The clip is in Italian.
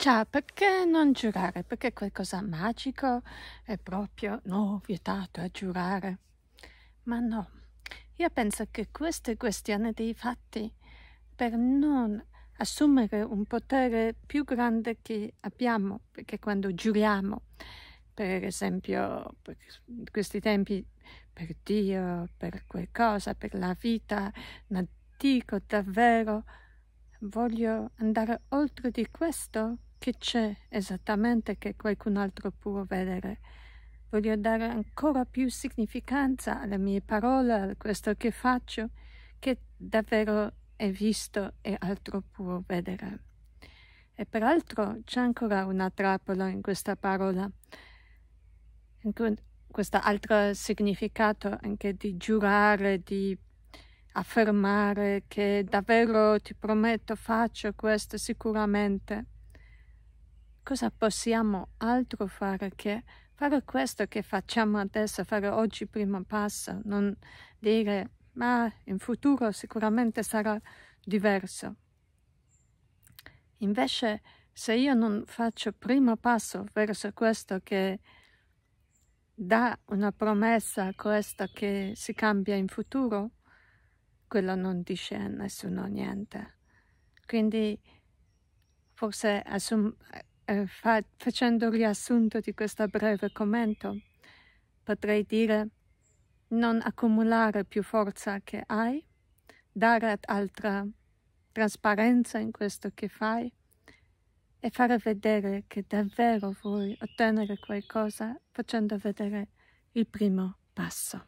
Ciao, perché non giurare? Perché qualcosa magico è proprio no, vietato a giurare. Ma no, io penso che questa è questione dei fatti per non assumere un potere più grande che abbiamo, perché quando giuriamo, per esempio, per questi tempi, per Dio, per qualcosa, per la vita, non dico davvero, voglio andare oltre di questo che c'è esattamente che qualcun altro può vedere. Voglio dare ancora più significanza alle mie parole, a questo che faccio, che davvero è visto e altro può vedere. E peraltro c'è ancora una trappola in questa parola, in questo altro significato anche di giurare, di affermare che davvero ti prometto faccio questo sicuramente cosa possiamo altro fare che fare questo che facciamo adesso, fare oggi primo passo, non dire ma in futuro sicuramente sarà diverso. Invece se io non faccio il primo passo verso questo che dà una promessa, a questo che si cambia in futuro, quello non dice a nessuno niente. Quindi forse assum- eh, fa, facendo riassunto di questo breve commento, potrei dire non accumulare più forza che hai, dare altra trasparenza in questo che fai e fare vedere che davvero vuoi ottenere qualcosa facendo vedere il primo passo.